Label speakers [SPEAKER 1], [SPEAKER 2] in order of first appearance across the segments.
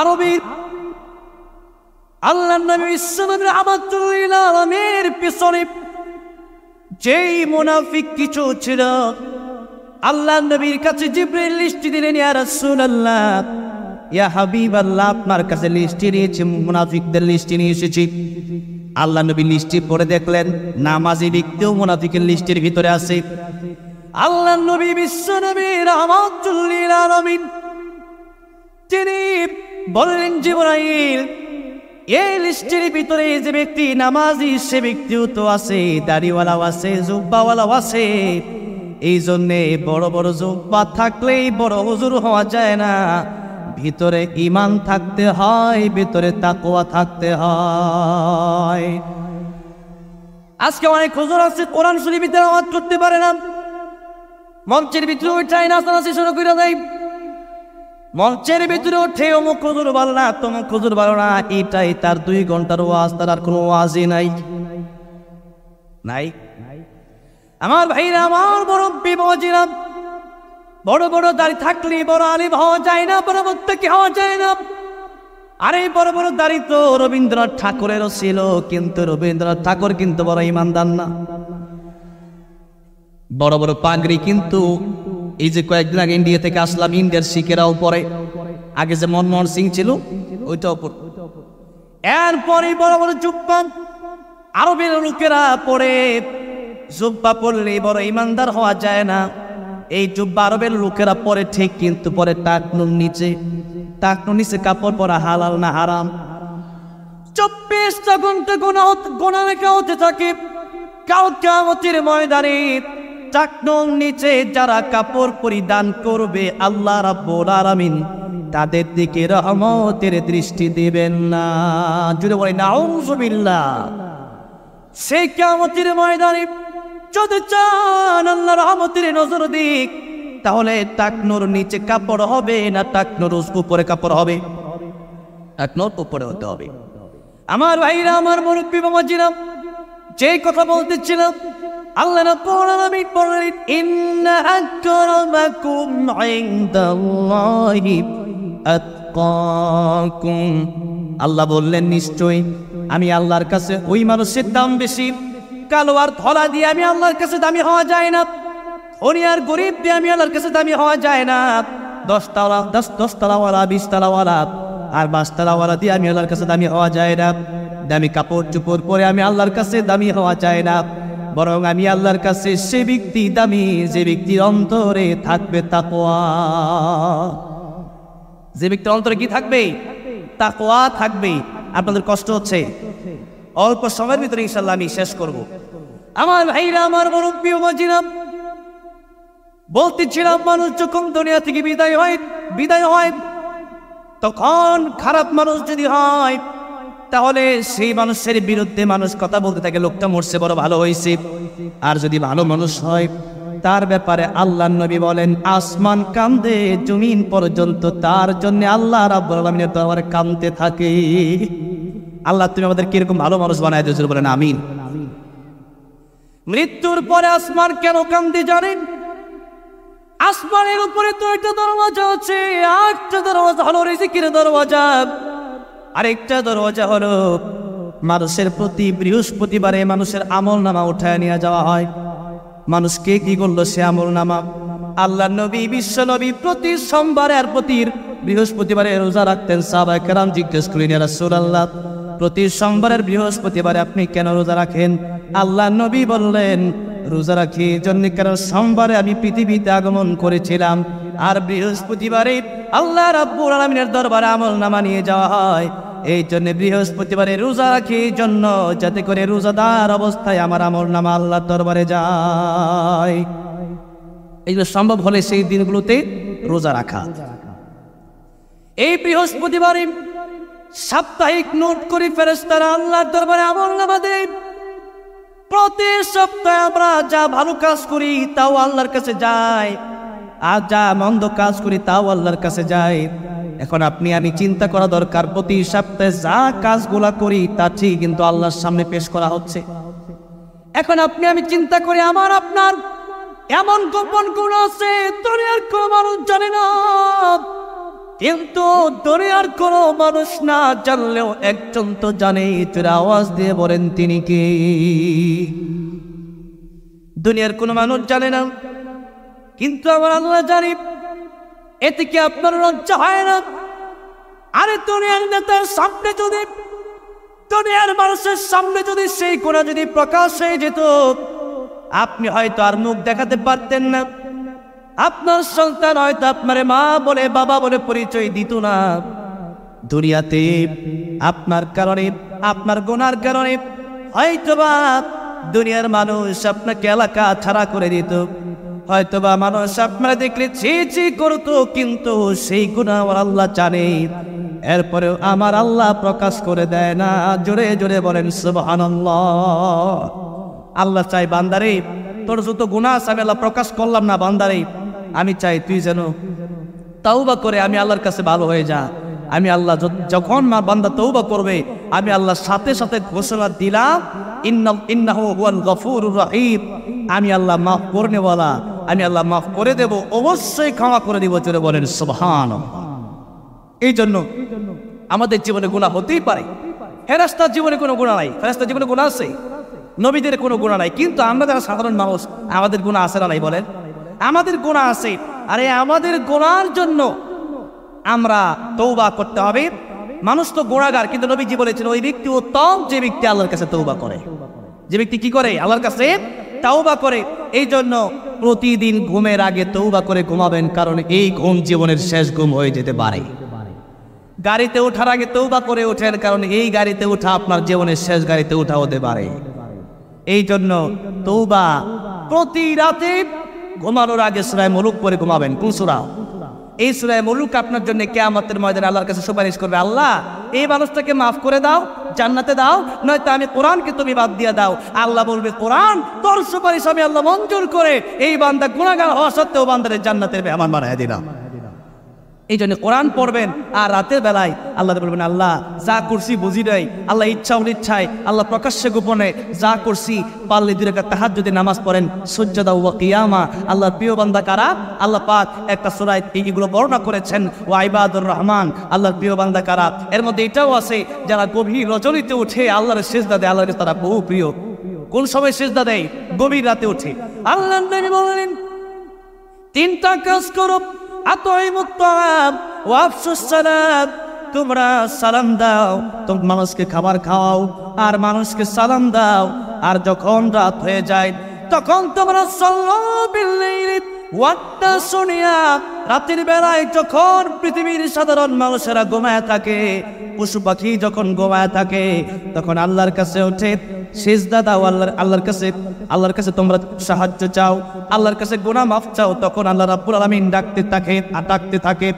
[SPEAKER 1] আল্লাহ যেই মুনাফিক কিছু ছিল আল্লাহ নবীর কাছে লিস্ট দিলেন ইয়া আপনার কাছে মুনাফিকদের নিয়ে এসেছি আল্লাহ নবী পড়ে দেখলেন নামাজি ব্যক্তিও মুনাফিকের লিস্টের ভিতরে আছে আল্লাহ নবী বিশ্ব নবী তিনি বললেন জীবনাইল এই লিস্টের ভিতরে যে ব্যক্তি নামাজি সে ব্যক্তিও তো আছে দাড়িওয়ালাও আছে জুব্বাওয়ালাও আছে এই জন্যে বড় বড় জুব্বা থাকলেই বড় হুজুর হওয়া যায় না ভিতরে ইমান থাকতে হয় ভিতরে তাকোয়া থাকতে হয় আজকে অনেক হুজুর আছে কোরআন শরীফ আওয়াজ করতে পারে না মঞ্চের ভিতরে ওই ট্রাইন আছে শুরু করে দেয় মঞ্চের ভিতরে উঠে অমুক খুজুর বলো না তমুক খুজুর বলো না এটাই তার দুই ঘন্টার ওয়াজ তার আর কোনো ওয়াজই নাই নাই আমার ভাইরা আমার বড় বিবাজিরা বড় বড় দাড়ি থাকলে বড় আলিম হওয়া যায় না বড় কি হওয়া যায় না আরে বড় বড় দাড়ি তো রবীন্দ্রনাথ ঠাকুরেরও ছিল কিন্তু রবীন্দ্রনাথ ঠাকুর কিন্তু বড় ইমানদার না বড় বড় পাগড়ি কিন্তু এই যে কয়েকদিন আগে ইন্ডিয়া থেকে আসলাম ইন্ডিয়ার শিখেরাও পরে আগে যে মনমোহন সিং ছিল ওইটাও পর এরপরে বড় বড় জুব্বা আরবের লোকেরা পরে জুব্বা পড়লে বড় ইমানদার হওয়া যায় না এই জুব্বা আরবের লোকেরা পরে ঠিক কিন্তু পরে টাকনুর নিচে টাকনুর নিচে কাপড় পরা হালাল না হারাম চব্বিশটা ঘন্টা গোনা গোনা রেখা হতে থাকে কাউ কামতের ময়দানে চাকনং নিচে যারা কাপড় পরিধান করবে আল্লাহ রাব্বুল আলামিন তাদের দিকে রহমতের দৃষ্টি দিবেন না যদি বলেন নাউজুবিল্লাহ সেই কিয়ামতের ময়দানে যদি চান আল্লাহর রহমতের নজর দিক তাহলে টাকনোর নিচে কাপড় হবে না টাকনোর উপরে কাপড় হবে টাকনোর উপরে হতে হবে আমার ভাইরা আমার মুরব্বী মামা যে কথা বলতেছিলাম আল্লাহ রাব্বুল আলামিন বলেন ইন্না আকরামাকুম ইনদাল্লাহি আতকাকুম আল্লাহ বললেন নিশ্চয়ই আমি আল্লাহর কাছে ওই মানুষের দাম বেশি কালো আর ধলা দিয়ে আমি আল্লাহর কাছে দামি হওয়া যায় না ধনী আর গরিব দিয়ে আমি আল্লাহর কাছে দামি হওয়া যায় না তালা দশ বিশ তালাওয়ালা আর তালাওয়ালা দিয়ে আমি আল্লাহর কাছে দামি হওয়া যায় না দামি কাপড় চোপড় পরে আমি আল্লাহর কাছে দামি হওয়া যায় না বরং আমি আল্লাহর কাছে সে ব্যক্তি দামি যে ব্যক্তির অন্তরে থাকবে তাকোয়া যে ব্যক্তির অন্তরে কি থাকবে তাকোয়া থাকবে আপনাদের কষ্ট হচ্ছে অল্প সময়ের ভিতরে ইনশাল্লাহ আমি শেষ করব আমার ভাইরা আমার মুরব্বী মজিরাম বলতেছিলাম মানুষ যখন দুনিয়া থেকে বিদায় হয় বিদায় হয় তখন খারাপ মানুষ যদি হয় তাহলে সেই মানুষের বিরুদ্ধে মানুষ কথা বলতে থাকে লোকটা মরছে বড় ভালো হয়েছে আর যদি ভালো মানুষ হয় তার ব্যাপারে আল্লাহ নবী বলেন আসমান কান্দে জমিন পর্যন্ত তার জন্য আল্লাহ রাব্বুল কান্দতে থাকে আল্লাহ তুমি আমাদের কিরকম ভালো মানুষ বানায় দিয়েছিল বলেন আমিন মৃত্যুর পরে আসমান কেন কান্দি জানেন আসমানের উপরে তো একটা দরওয়াজা আছে একটা দরওয়াজা হলো রিজিকের দরওয়াজা আরেকটা দরওয়াজা হলো মানুষের প্রতি বৃহস্পতিবারে মানুষের আমল নামা উঠায় নিয়ে যাওয়া হয় মানুষকে কি করলো সে আমল নামা আল্লাহ নবী বিশ্ব নবী প্রতি সোমবারে আর প্রতি বৃহস্পতিবারে রোজা রাখতেন সাবা কেরাম জিজ্ঞেস করিনি রাসুল আল্লাহ প্রতি সোমবারের বৃহস্পতিবারে আপনি কেন রোজা রাখেন আল্লাহ নবী বললেন রোজা রাখি জন্য কারণ সোমবারে আমি পৃথিবীতে আগমন করেছিলাম আর বৃহস্পতিবারে আল্লাহ রাব্বুর আলমিনের দরবারে আমল নামা নিয়ে যাওয়া হয় এই জন্য বৃহস্পতিবারে রোজা রাখি জন্য যাতে করে রোজাদার অবস্থায় আমার আমল নামা আল্লাহ দরবারে যায় এইগুলো সম্ভব হলে সেই দিনগুলোতে রোজা রাখা এই বৃহস্পতিবারে সাপ্তাহিক নোট করি ফেরেস্তারা আল্লাহ দরবারে আমল নামা প্রতি সপ্তাহে আমরা যা ভালো কাজ করি তাও আল্লাহর কাছে যায় আর যা মন্দ কাজ করি তাও আল্লাহর কাছে যায় এখন আপনি আমি চিন্তা করা দরকার প্রতি সপ্তাহে যা কাজগুলা করি তা ঠিক কিন্তু আল্লাহর সামনে পেশ করা হচ্ছে এখন আপনি আমি চিন্তা করি আমার আপনার এমন গোপন গুণ আছে দুনিয়ার কোনো মানুষ জানে না কিন্তু দুনিয়ার কোনো মানুষ না জানলেও একজন তো জানে তোর আওয়াজ দিয়ে বলেন তিনি কে দুনিয়ার কোনো মানুষ জানে না কিন্তু আমার আল্লাহ জানি এতে কি আপনার লজ্জা হয় না আরে দুনিয়ার নেতার সামনে যদি দুনিয়ার মানুষের সামনে যদি সেই কোনা যদি প্রকাশ হয়ে যেত আপনি হয়তো আর মুখ দেখাতে পারতেন না আপনার সন্তান হয়তো আপনার মা বলে বাবা বলে পরিচয় দিত না দুনিয়াতে আপনার কারণে আপনার গোনার কারণে হয়তো বা দুনিয়ার মানুষ আপনাকে এলাকা ছাড়া করে দিত হয়তোবা মানুষ আপনারা দেখলে ছি ছি করতো কিন্তু সেই গুণা আমার আল্লাহ জানে এরপরে আমার আল্লাহ প্রকাশ করে দেয় না জোরে জোরে বলেন সুবহান আল্লাহ চাই বান্দারে তোর যত গুণা আছে আমি আল্লাহ প্রকাশ করলাম না বান্দারে আমি চাই তুই যেন তাওবা করে আমি আল্লাহর কাছে ভালো হয়ে যা আমি আল্লাহ যখন মা বান্দা তৌবা করবে আমি আল্লাহ সাথে সাথে ঘোষণা দিলাম ইন্না ইন্নাহ গফুর রাহিম আমি আল্লাহ মাফ করনেওয়ালা আমি আল্লাহ মাফ করে দেব অবশ্যই ক্ষমা করে দিব চলে বলেন সোহান এই জন্য আমাদের জীবনে গুণা হতেই পারে ফেরাস্তার জীবনে কোনো গুণা নাই ফেরাস্তার জীবনে গুণা আছে নবীদের কোনো গুণা নাই কিন্তু আমরা যারা সাধারণ মানুষ আমাদের গুণা আছে না নাই বলেন আমাদের গুণা আছে আরে আমাদের গোনার জন্য আমরা তৌবা করতে হবে মানুষ তো গোড়াগার কিন্তু নবীজি বলেছেন ওই ব্যক্তি উত্তম যে ব্যক্তি আল্লাহর কাছে তৌবা করে যে ব্যক্তি কি করে আল্লাহর কাছে তাওবা করে এই জন্য প্রতিদিন ঘুমের আগে তৌবা করে ঘুমাবেন কারণ এই ঘুম জীবনের শেষ ঘুম হয়ে যেতে পারে গাড়িতে ওঠার আগে তৌবা করে ওঠেন কারণ এই গাড়িতে ওঠা আপনার জীবনের শেষ গাড়িতে ওঠা হতে পারে এই জন্য তৌবা প্রতি রাতে ঘুমানোর আগে সবাই মুলুক করে ঘুমাবেন কোন এই সুরায় মলুক আপনার জন্য কেয়ামতের ময়দানে আল্লাহর কাছে সুপারিশ করবে আল্লাহ এই মানুষটাকে মাফ করে দাও জান্নাতে দাও নয়তো আমি কোরআনকে তুমি বাদ দিয়ে দাও আল্লাহ বলবে কোরআন তোর সুপারিশ আমি আল্লাহ মঞ্জুর করে এই বান্দা গুণাগার হওয়া সত্ত্বেও বান্দারের জান্নাতের আমার বানায় দিলাম এই জন্য কোরআন পড়বেন আর রাতের বেলায় আল্লাহ বলবেন আল্লাহ যা করছি বুঝি নাই আল্লাহ ইচ্ছা অনিচ্ছায় আল্লাহ প্রকাশ্যে গোপনে যা করছি পাল্লি দূরে তাহার যদি নামাজ পড়েন সজ্জাদা ও কিয়ামা আল্লাহ প্রিয় বান্দা কারা আল্লাহ পাক একটা সোরায় এইগুলো বর্ণনা করেছেন ও আইবাদুর রহমান আল্লাহর প্রিয় বান্দা কারা এর মধ্যে এটাও আছে যারা গভীর রজনীতে উঠে আল্লাহর শেষ দাদে আল্লাহর তারা বহু প্রিয় কোন সময় শেষ দেয় গভীর রাতে উঠে আল্লাহ বললেন তিনটা কাজ করো সালাম তোমরা সালাম দাও তো মানুষকে খাবার খাওয়াও আর মানুষকে সালাম দাও আর যখন রাত হয়ে যায় তখন তোমরা ওয়াটা শুনিয়া রাতের বেলায় যখন পৃথিবীর সাধারণ মানুষেরা গোমায় থাকে পশু পাখি যখন ঘুমায় থাকে তখন আল্লাহর কাছে ওঠে সেজদা দাও আল্লাহর আল্লাহর কাছে আল্লাহর কাছে তোমরা সাহায্য চাও আল্লাহর কাছে গোনা মাফ চাও তখন আল্লাহ রাব্বুল আলামিন ডাকতে থাকে আর ডাকতে থাকে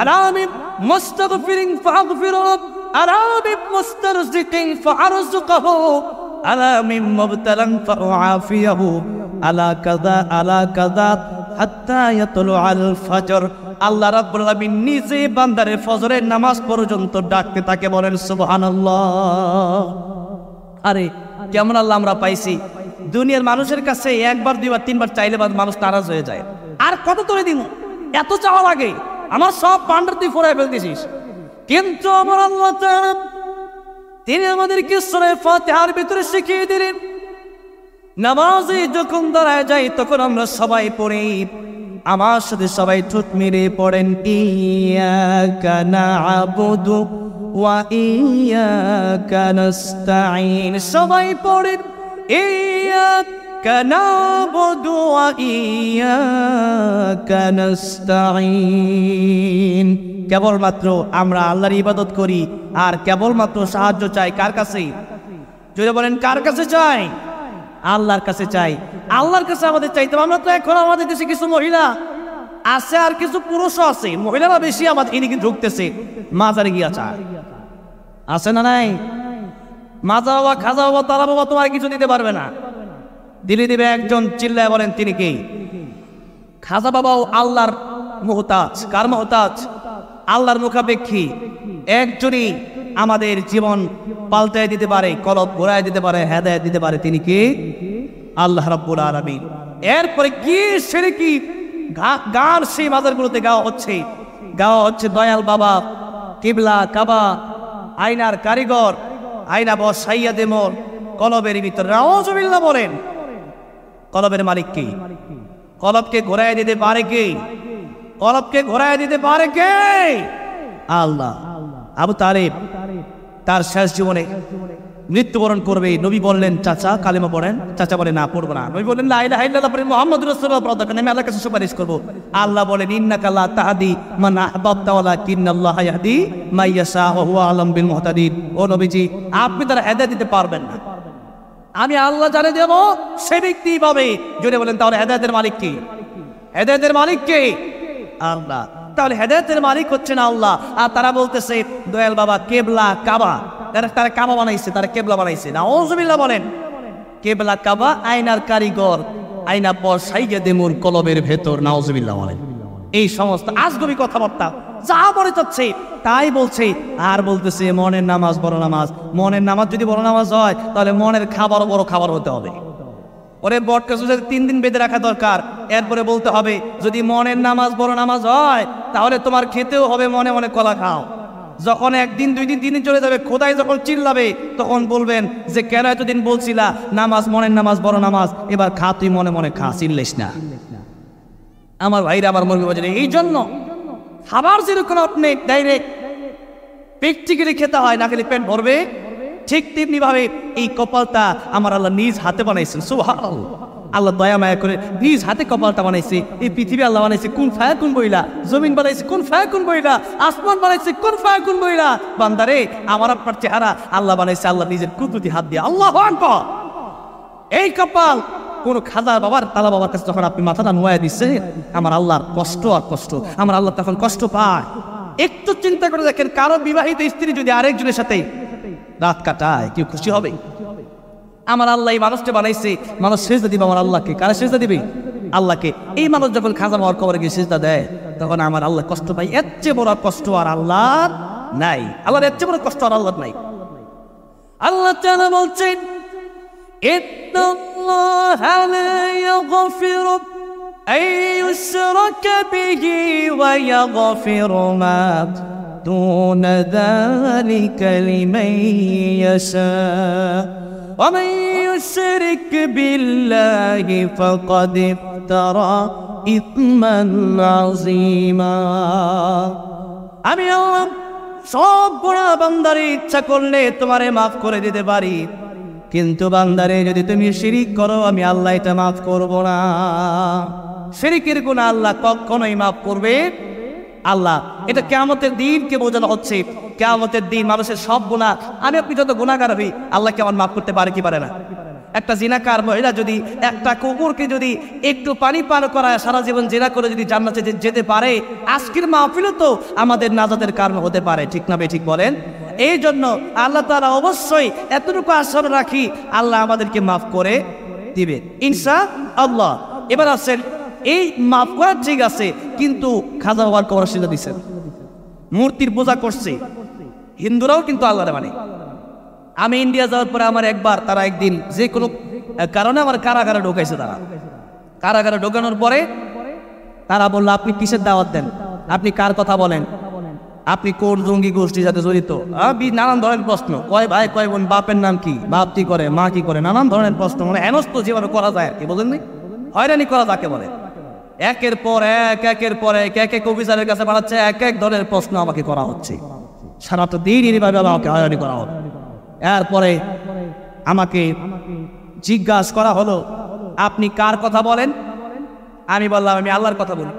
[SPEAKER 1] আর আমি মুস্তাগফিরিন ফাগফিরুন আর আমি মুস্তারজিকিন ফারজুকহু আলা মিম মুবতালান ফাআফিয়াহু আলা কাযা আলা কাযা হাত্তা ইয়াতলু আল ফজর আল্লাহ রাব্বুল আলামিন নিজে বান্দারে ফজরের নামাজ পর্যন্ত ডাকতে থাকে বলেন সুবহানাল্লাহ আরে কেমন আল্লাহ আমরা পাইছি দুনিয়ার মানুষের কাছে একবার দুইবার তিনবার চাইলে বাদ মানুষ নারাজ হয়ে যায় আর কত তুলে দিব এত চাওয়া লাগে আমার সব পান্ডার তুই ফোরাই ফেলতেছিস কিন্তু আমার আল্লাহ তিনি আমাদেরকে সরে ফাতেহার ভিতরে শিখিয়ে দিলেন নামাজে যখন দাঁড়ায় যাই তখন আমরা সবাই পড়ি আমার সাথে সবাই ঠোঁট মেরে পড়েন ইয়া কানা আবুদু ওয়া ইয়া কানাস্তাইন সবাই পড়েন ইয়া نعبد وإياك نستعين কেবলমাত্র আমরা আল্লাহর ইবাদত করি আর কেবলমাত্র সাহায্য চাই কার কাছে যদি বলেন কার কাছে চাই আল্লাহর কাছে চাই আল্লাহর কাছে আমাদের চাইতে আমরা তো এখন আমাদের দেশে কিছু মহিলা আছে আর কিছু পুরুষও আছে মহিলারা বেশি আমাদের এদিকে ঢুকতেছে মাজারে গিয়া চায় আছে না নাই মাজা বাবা খাজা বাবা তারা বাবা তোমার কিছু দিতে পারবে না দিলি দিবে একজন চিল্লায় বলেন তিনি কে খাজা বাবাও আল্লাহর মোহতাজ কার মোহতাজ আল্লাহর মুখাপেক্ষী একজনই আমাদের জীবন পাল্টায় দিতে পারে কলব ঘোরায় দিতে পারে হেদায় দিতে পারে তিনি কি আল্লাহ রব্বুল আলমিন এরপরে কি সেরে কি গান সেই বাজারগুলোতে গাওয়া হচ্ছে গাওয়া হচ্ছে দয়াল বাবা কিবলা কাবা আয়নার কারিগর আয়না বসাইয়া সাইয়া দেমর কলবের ভিতরে রাওয়াজ বলেন কলবের মালিক কি কলবকে ঘোরায় দিতে পারে কি কলবকে ঘোরায় দিতে পারে কে আল্লাহ আবু তারেব তার শেষ জীবনে মৃত্যুবরণ করবে নবী বললেন চাচা কালেমা পড়েন চাচা বলে না পড়বো না নবী বললেন পড়েন মোহাম্মদ রসুল্লাহ প্রদাকান আমি আল্লাহ কাছে সুপারিশ করবো আল্লাহ বলেন ইন্না কাল্লা তাহাদি মান আল্লাহ কিন্নাল্লাহ ইয়াহদি মাইয়াসা হুয়া আলম বিন মুহতাদিন ও নবীজি আপনি তারা হেদায়েত দিতে পারবেন না আমি আল্লাহ জানে দেব সে ব্যক্তি পাবে জুড়ে বলেন তাহলে হেদায়েতের মালিক কি হেদায়েতের মালিক কে আল্লাহ তাহলে হেদায়তের মালিক হচ্ছে না আল্লাহ আর তারা বলতেছে দয়াল বাবা কেবলা কাবা তারা কাবা বানাইছে তারা কেবলা বানাইছে না ওজবিল্লা বলেন কেবলা কাবা আয়নার কারিগর আয়না পর সাইগে দেমুর কলবের ভেতর নাওজবিল্লা বলেন এই সমস্ত আজগবি কথাবার্তা যা বলে চাচ্ছে তাই বলছে আর বলতেছে মনের নামাজ বড় নামাজ মনের নামাজ যদি বড় নামাজ হয় তাহলে মনের খাবারও বড় খাবার হতে হবে ওরে বটকা সুসাইড তিন দিন বেঁধে রাখা দরকার এরপরে বলতে হবে যদি মনের নামাজ বড় নামাজ হয় তাহলে তোমার খেতেও হবে মনে মনে কলা খাও যখন একদিন দুই দিন তিন দিন চলে যাবে খোদাই যখন চিল্লাবে তখন বলবেন যে কেন এতদিন বলছিলা নামাজ মনের নামাজ বড় নামাজ এবার খা তুই মনে মনে খা চিনলিস না আমার ভাইরা আমার মনে বাজারে এই জন্য খাবার যেরকম আপনি ডাইরেক্ট প্র্যাকটিক্যালি খেতে হয় না খেলে পেট ভরবে ঠিক ভাবে এই কপালটা আমার আল্লাহ নিজ হাতে বানাইছেন সোহাল আল্লাহ দয়া মায়া করে নিজ হাতে কপালটা বানাইছে এই পৃথিবী আল্লাহ বানাইছে কোন ফায়া কোন বইলা জমিন বানাইছে কোন ফায়া কোন বইলা আসমান বানাইছে কোন ফায়া কোন বইলা বান্দারে আমার আপনার চেহারা আল্লাহ বানাইছে আল্লাহ নিজের কুদরতি হাত দিয়ে আল্লাহ এই কপাল কোনো খাজা বাবার তালা বাবার কাছে যখন আপনি মাথাটা নোয়া দিচ্ছে আমার আল্লাহর কষ্ট আর কষ্ট আমার আল্লাহ তখন কষ্ট পায় একটু চিন্তা করে দেখেন কারো বিবাহিত স্ত্রী যদি আরেকজনের সাথে রাত কাটায় কেউ খুশি হবে আমার আল্লাহ এই মানুষটা বানাইছে মানুষ সেজদা দিবে আমার আল্লাহকে কারা সেজদা দিবে আল্লাহকে এই মানুষ যখন খাজা মার কবরে গিয়ে সেজদা দেয় তখন আমার আল্লাহ কষ্ট পাই এর চেয়ে বড় কষ্ট আর আল্লাহর নাই আল্লাহর এর চেয়ে বড় কষ্ট আর আল্লাহর নাই আল্লাহ তাআলা বলছেন ইন্নাল্লাহা লা ইয়াগফিরু أن يشرك به ويغفر ما دون ذلك لمن يشاء ومن يشرك بالله فقد افترى إثما عظيما আমি আল্লাহ সব বড় বান্দারে ইচ্ছা করলে তোমারে মাফ করে দিতে পারি কিন্তু বান্দারে যদি তুমি শিরিক করো আমি আল্লাহ এটা মাফ করব না শিরিকের গুণ আল্লাহ কখনোই মাফ করবে আল্লাহ এটা কেয়ামতের দিনকে বোঝানো হচ্ছে কেয়ামতের দিন মানুষের সব গুণা আমি আপনি যত গুণাগার হই আল্লাহ কেমন মাফ করতে পারে কি পারে না একটা জিনাকার মহিলা যদি একটা কুকুরকে যদি একটু পানি পান করায় সারা জীবন জেনা করে যদি জান্নাতে যেতে পারে আজকের মাহফিলও তো আমাদের নাজাদের কারণ হতে পারে ঠিক না ঠিক বলেন এই জন্য আল্লাহ তারা অবশ্যই এতটুকু আসর রাখি আল্লাহ আমাদেরকে মাফ করে দিবে ইনসা আল্লাহ এবার আসেন এই মাফ করার ঠিক আছে কিন্তু খাজা বাবার কবর সেজা দিচ্ছেন মূর্তির পূজা করছে হিন্দুরাও কিন্তু আল্লাহরে মানে আমি ইন্ডিয়া যাওয়ার পরে আমার একবার তারা একদিন যে কোনো কারণে আমার কারাগারে ঢোকাইছে তারা কারাগারে ঢোকানোর পরে তারা বললো আপনি কিসের দাওয়াত দেন আপনি কার কথা বলেন আপনি কোন জঙ্গি গোষ্ঠীর সাথে জড়িত নানান ধরনের প্রশ্ন কয় ভাই কয় বোন বাপের নাম কি বাপ কি করে মা কি করে নানান ধরনের প্রশ্ন মানে হেনস্ত যেভাবে করা যায় আর কি বলেন হয়রানি করা যাকে বলে একের পর এক একের পর এক এক এক অফিসারের কাছে পাঠাচ্ছে এক এক ধরনের প্রশ্ন আমাকে করা হচ্ছে তো দিন এইভাবে আমাকে হয়রানি করা হলো এরপরে আমাকে জিজ্ঞাসা করা হলো আপনি কার কথা বলেন আমি বললাম আমি আল্লাহর কথা বলি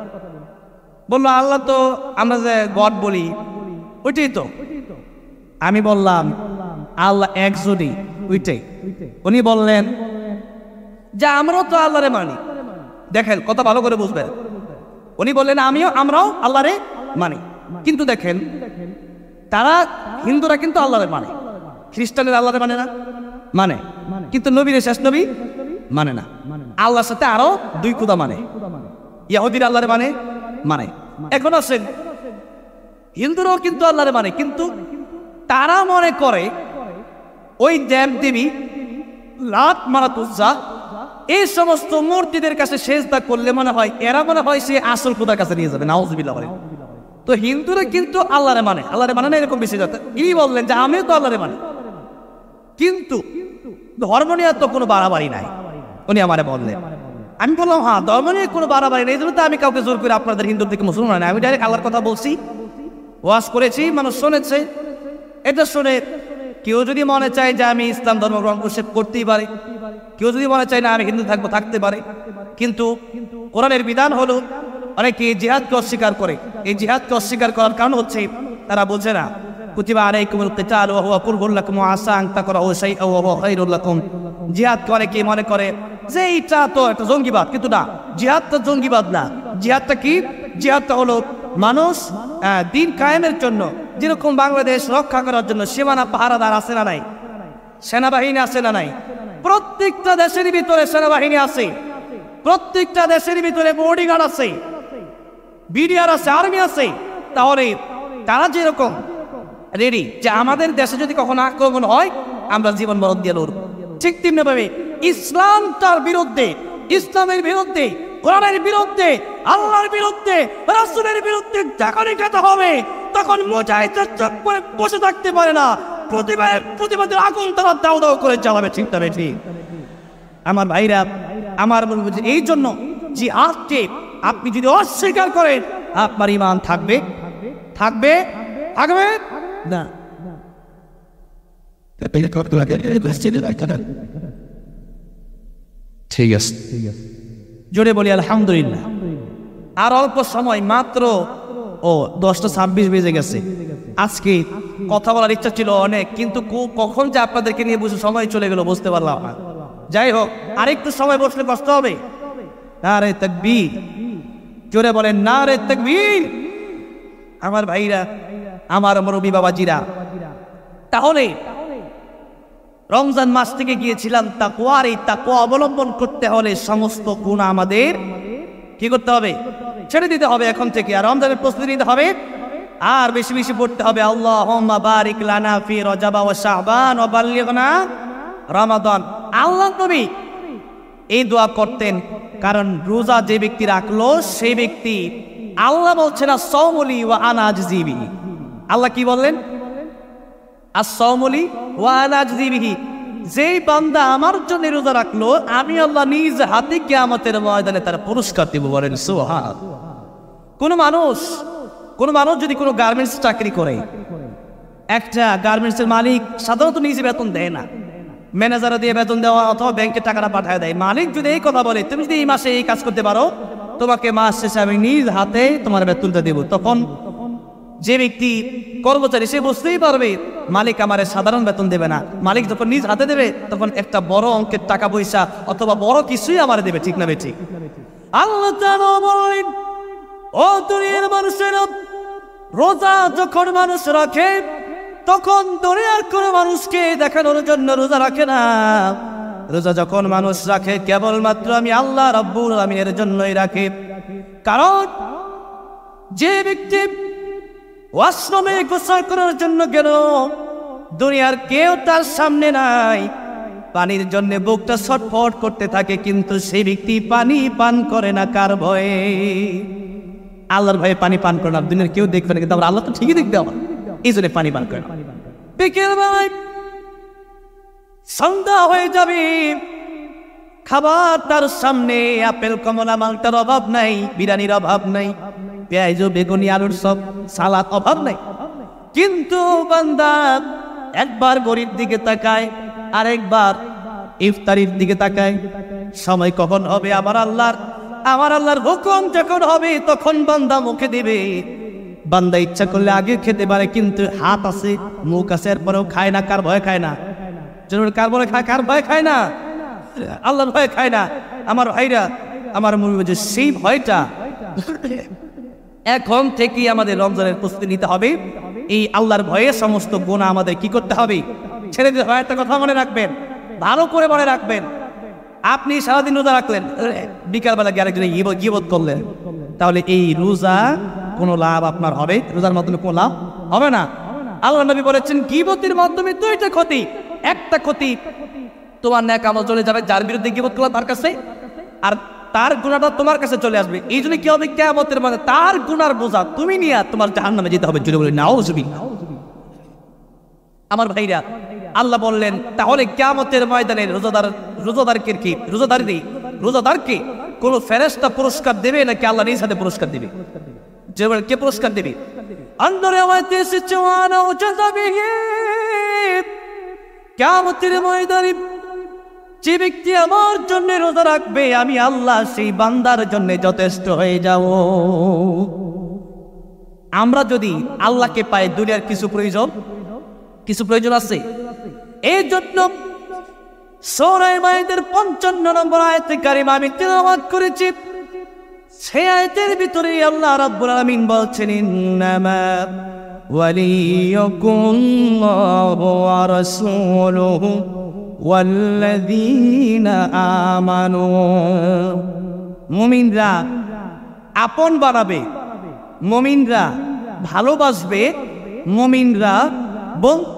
[SPEAKER 1] বললো আল্লাহ তো আমরা যে গড বলি ওইটাই তো আমি বললাম আল্লাহ একজনই ওইটাই উনি বললেন যে আমরাও তো আল্লাহরে মানি দেখেন কত ভালো করে বুঝবেন উনি বললেন আমিও আমরাও আল্লাহরে মানি কিন্তু দেখেন তারা হিন্দুরা কিন্তু আল্লাহরে মানে খ্রিস্টানের আল্লাহরে মানে না মানে কিন্তু নবীর শেষ নবী মানে না আল্লাহর সাথে আরো দুই কুদা মানে ইয়াহুদির আল্লাহরে মানে মানে এখন আছেন হিন্দুরাও কিন্তু আল্লাহরে মানে কিন্তু তারা মনে করে ওই দেব দেবী লাত মারাতুজ্জা এই সমস্ত মূর্তিদের কাছে সেজদা করলে মনে হয় এরা মনে হয় সে আসল খোদার কাছে নিয়ে যাবে নাউজবিল্লাহ বলে তো হিন্দুরা কিন্তু আল্লাহরে মানে আল্লাহরে মানে না এরকম বেশি যাতে ইনি বললেন যে আমিও তো আল্লাহরে মানে কিন্তু ধর্ম নিয়ে তো কোনো বাড়াবাড়ি নাই উনি আমারে বললেন আমি বললাম হ্যাঁ ধর্ম নিয়ে কোনো বাড়াবাড়ি নেই এই জন্য তো আমি কাউকে জোর করে আপনাদের হিন্দুর থেকে মুসলমান আমি ডাইরেক্ট আল্লাহর কথা বলছি ওয়াজ করেছি মানুষ শুনেছে এটা শুনে কেউ যদি মনে চায় যে আমি ইসলাম ধর্ম গ্রহণ করতেই পারি কেউ যদি মনে চায় না আমি হিন্দু থাকবো থাকতে পারে কিন্তু কোরআনের বিধান হলো অনেকে জিহাদকে অস্বীকার করে এই জিহাদকে অস্বীকার করার কারণ হচ্ছে তারা বোঝে না যে তো জঙ্গিবাদ কিন্তু না জিহাদটা জঙ্গিবাদ না জিহাদটা কি জিহাদটা হলো মানুষ দিন জন্য যেরকম বাংলাদেশ রক্ষা করার জন্য সীমানা পাহারাদার আছে না নাই সেনাবাহিনী আছে না নাই প্রত্যেকটা দেশের ভিতরে সেনাবাহিনী আছে প্রত্যেকটা দেশের ভিতরে বোর্ডিং আছে বিডিআর আছে আর্মি আছে তাহলে তারা যেরকম রেডি যে আমাদের দেশে যদি কখনো আক্রমণ হয় আমরা জীবন মরণ দিয়ে লড়ব ঠিক ভাবে ইসলাম তার বিরুদ্ধে ইসলামের বিরুদ্ধে কোরআনের বিরুদ্ধে আল্লাহর বিরুদ্ধে রাসুলের বিরুদ্ধে যখনই খেতে হবে তখন মোজাহিদের চোখ করে বসে থাকতে পারে না প্রতিবাদ প্রতিবাদের আগুন তারা দাও দাও করে চালাবে ঠিক তবে ঠিক আমার ভাইরা আমার এই জন্য যে আজকে আপনি যদি অস্বীকার করেন আপনার ইমান থাকবে থাকবে থাকবে না ঠিক আছে জোরে বলি আলহামদুলিল্লাহ আর অল্প সময় মাত্র ও দশটা ছাব্বিশ বেজে গেছে আজকে কথা বলার ইচ্ছা ছিল অনেক কিন্তু কখন যে আপনাদেরকে নিয়ে বসে সময় চলে গেল বুঝতে পারলাম যাই হোক আরেকটু সময় বসলে কষ্ট হবে না রে তাকবি চোরে বলেন না রে তকবীর আমার ভাইরা আমার মুরব্বী বাবাজিরা তাহলে রমজান মাস থেকে গিয়েছিলাম তাকুয়ার এই তাকুয়া অবলম্বন করতে হলে সমস্ত গুণ আমাদের কি করতে হবে ছেড়ে দিতে হবে এখন থেকে আর রমজানের প্রস্তুতি নিতে হবে আর বেশি বেশি পড়তে হবে আল্লাহ বারিক ও ও রমাদন আল্লাহ নবী এই দোয়া করতেন কারণ রোজা যে ব্যক্তি রাখলো সেই ব্যক্তি আল্লাহ বলছেন না সৌমলি ও আনাজ জিবি আল্লাহ কি বললেন আর সৌমলি ও আনাজ জিবিহি যেই বান্দা আমার জন্য রোজা রাখলো আমি আল্লাহ নিজ হাতে কেয়ামতের ময়দানে তার পুরস্কার দিব বলেন সোহা কোন মানুষ কোন মানুষ যদি কোনো গার্মেন্টস চাকরি করে একটা গার্মেন্টসের মালিক সাধারণত নিজে বেতন দেয় না ম্যানেজাররা দিয়ে বেতন দেওয়া অথবা ব্যাংকে টাকাটা পাঠায় দেয় মালিক যদি এই কথা বলে তুমি যদি এই মাসে এই কাজ করতে পারো তোমাকে মাস শেষে আমি নিজ হাতে তোমার বেতনটা দেবো তখন যে ব্যক্তি কর্মচারী সে বুঝতেই পারবে মালিক আমার সাধারণ বেতন দেবে না মালিক যখন নিজ হাতে দেবে তখন একটা বড় অঙ্কের টাকা পয়সা অথবা বড় কিছুই আমার দেবে ঠিক না বেঠিক আল্লাহ বললেন ও দুনিয়ার মানুষের রোজা যখন মানুষ রাখে তখন দুনিয়ার কোনো মানুষকে দেখানোর জন্য রোজা রাখে না রোজা যখন মানুষ রাখে কেবলমাত্র আমি আল্লাহ রব্বুল আমিনের জন্যই রাখে কারণ যে ব্যক্তি ওয়াশ্রমে গোসল করার জন্য গেল দুনিয়ার কেউ তার সামনে নাই পানির জন্য বুকটা ছটফট করতে থাকে কিন্তু সেই ব্যক্তি পানি পান করে না কার ভয়ে আল্লাহর ভয়ে পানি পান করে না দুনিয়ার কেউ দেখবে না কিন্তু আমরা আল্লাহ তো ঠিকই দেখতে আমার এই জন্য পানি পান করে না বিকেল ভাই সন্ধ্যা হয়ে যাবে খাবার তার সামনে আপেল কমলা মালটার অভাব নাই বিরিয়ানির অভাব নাই পেঁয়াজ বেগুনি আলুর সব সালাদ অভাব নেই কিন্তু একবার গরিব দিকে তাকায় আরেকবার ইফতারির দিকে তাকায় সময় কখন হবে আমার আল্লাহর আমার আল্লাহর হুকুম যখন হবে তখন বান্দা মুখে দিবে বান্দা ইচ্ছা করলে আগে খেতে পারে কিন্তু হাত আছে মুখ আছে এরপরেও খায় না কার ভয় খায় না জরুর কার বলে খায় কার ভয় খায় না আল্লাহর ভয় খায় না আমার ভাইরা আমার যে সেই ভয়টা এখন থেকেই আমাদের রমজানের প্রস্তুতি নিতে হবে এই আল্লাহর ভয়ে সমস্ত গোনা আমাদের কি করতে হবে ছেড়ে দিতে হয় একটা কথা মনে রাখবেন ভালো করে মনে রাখবেন আপনি সারাদিন রোজা রাখলেন বিকালবেলা গিয়ে আরেকজনে গিবোধ করলেন তাহলে এই রোজা কোনো লাভ আপনার হবে রোজার মাধ্যমে কোনো লাভ হবে না আল্লাহ নবী বলেছেন গিবতির মাধ্যমে দুইটা ক্ষতি একটা ক্ষতি তোমার ন্যাক আমল চলে যাবে যার বিরুদ্ধে গিবত করলাম তার কাছে আর তার গুণাটা তোমার কাছে চলে আসবে এই জন্য কি হবে কেমতের মানে তার গুণার বোঝা তুমি নিয়ে তোমার জাহান নামে যেতে হবে জুড়ে বলি নাও জুবি আমার ভাইরা আল্লাহ বললেন তাহলে কেমতের ময়দানে রোজাদার রোজাদারকে কি রোজাদারি রোজাদারকে কোন ফেরেস্তা পুরস্কার দেবে নাকি আল্লাহ নিজ হাতে পুরস্কার দেবে কে পুরস্কার দেবে আন্দরে কেয়ামতের ময়দানে যে ব্যক্তি আমার জন্য রোজা রাখবে আমি আল্লাহ সেই বান্দার জন্য যথেষ্ট হয়ে যাব আমরা যদি আল্লাহকে পাই দুনিয়ার কিছু প্রয়োজন কিছু প্রয়োজন আছে এই জন্য সৌরায় মায়েদের পঞ্চান্ন নম্বর আয়তে কারিম আমি তেলাবাদ করেছি সে আয়তের ভিতরে আল্লাহ রাব্বুল আলামিন বলছেন ইন্নামা ওয়ালিয়াকুম ওয়া রাসূলুহু মমিনরা আপন বাড়াবে মমিনরা ভালোবাসবে মমিনরা বল